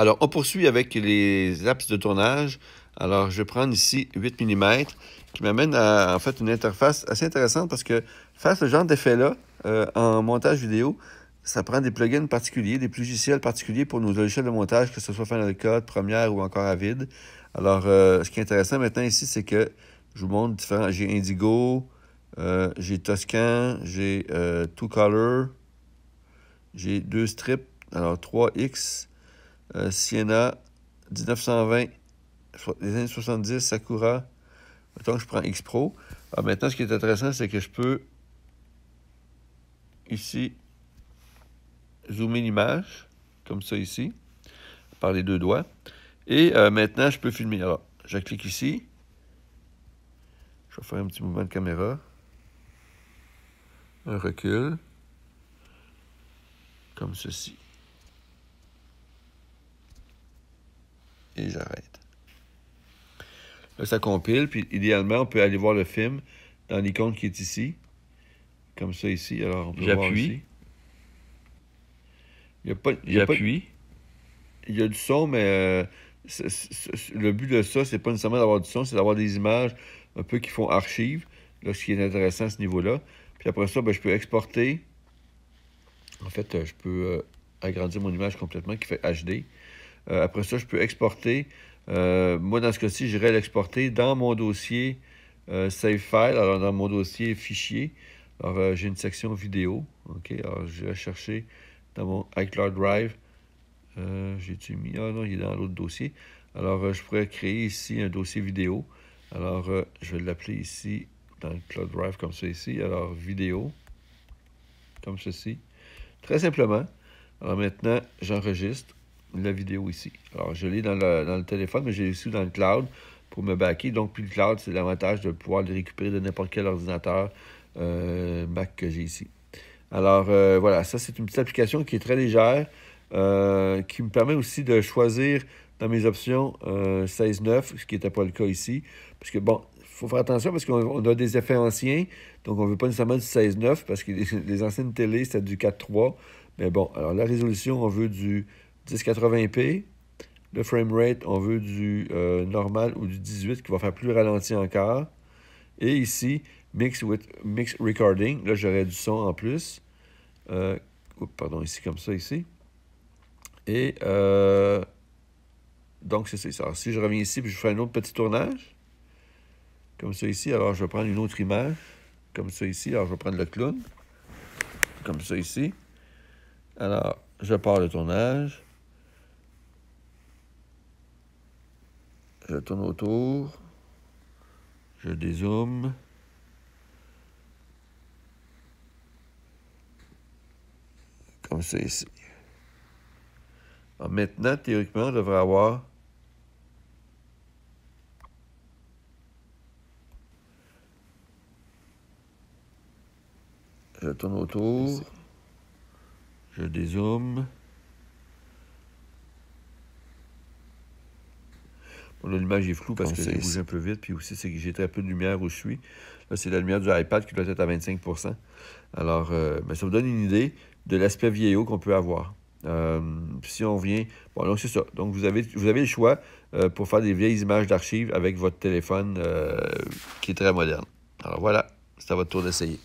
Alors, on poursuit avec les apps de tournage. Alors, je vais prendre ici 8 mm, qui m'amène à, en fait, une interface assez intéressante parce que faire ce genre d'effet-là euh, en montage vidéo, ça prend des plugins particuliers, des logiciels particuliers pour nos logiciels de montage, que ce soit Final Cut, Première ou encore Avid. Alors, euh, ce qui est intéressant maintenant ici, c'est que je vous montre différents... J'ai Indigo, euh, j'ai Toscan, j'ai Two Color, j'ai deux strips, alors 3X, siena euh, Sienna, 1920, les années 70, Sakura. Mettons que je prends X-Pro. Ah, maintenant, ce qui est intéressant, c'est que je peux ici zoomer l'image, comme ça ici, par les deux doigts. Et euh, maintenant, je peux filmer. Alors, je clique ici. Je vais faire un petit mouvement de caméra. Un recul. Comme ceci. et j'arrête. Là, ça compile, puis idéalement, on peut aller voir le film dans l'icône qui est ici, comme ça ici. Alors, on peut voir ici. Il y a pas, J'appuie. Il y a du son, mais euh, le but de ça, c'est pas nécessairement d'avoir du son, c'est d'avoir des images un peu qui font archive, là, ce qui est intéressant à ce niveau-là. Puis après ça, ben, je peux exporter. En fait, euh, je peux euh, agrandir mon image complètement qui fait HD. Euh, après ça, je peux exporter. Euh, moi, dans ce cas-ci, j'irai l'exporter dans mon dossier euh, Save File, alors dans mon dossier Fichier. Alors, j'ai une section vidéo. OK, alors vais chercher dans mon iCloud Drive. J'ai-tu mis? Ah non, il est dans l'autre dossier. Alors, je pourrais créer ici un dossier vidéo. Alors, je vais l'appeler ici dans le Cloud Drive comme ça ici. Alors, vidéo, comme ceci. Très simplement. Alors maintenant, j'enregistre la vidéo ici. Alors, je l'ai dans le, téléphone, mais je l'ai aussi dans le cloud pour me backer. Donc, puis le cloud, c'est l'avantage de pouvoir le récupérer de n'importe quel ordinateur euh, Mac que j'ai ici. Alors, euh, voilà, ça, c'est une petite application qui est très légère, euh, qui me permet aussi de choisir dans mes options 16.9, ce qui n'était pas le cas ici. Parce que, bon, il faut faire attention parce qu'on a des effets anciens, donc on ne veut pas nécessairement du 16.9 parce que les, anciennes télé, c'était du 4.3. Mais bon, alors la résolution, on veut du 1080p. Le frame rate, on veut du euh, normal ou du 18 qui va faire plus ralenti encore. Et ici, mix, with, mix recording. Là, j'aurai du son en plus. Euh, pardon, ici, comme ça, ici. Et euh, donc, c'est ça. si je reviens ici, puis je fais un autre petit tournage, comme ça ici, alors je vais prendre une autre image, comme ça ici. Alors, je vais prendre le clown, comme ça ici. Alors, je pars le tournage. Je tourne autour. Je dézoome. Comme ça ici. maintenant, théoriquement, on devrait avoir Je tourne autour. Je dézoome. l'image est floue parce que j'ai bougé un peu vite. Puis aussi, c'est que j'ai très peu de lumière où je suis. Là, c'est la lumière du iPad qui doit être à 25 Alors, mais euh, ben, ça vous donne une idée de l'aspect vieillot qu'on peut avoir. Euh, si on vient... Bon, donc c'est ça. Donc, vous avez, vous avez le choix euh, pour faire des vieilles images d'archives avec votre téléphone qui est très moderne. Alors voilà, c'est à votre tour d'essayer.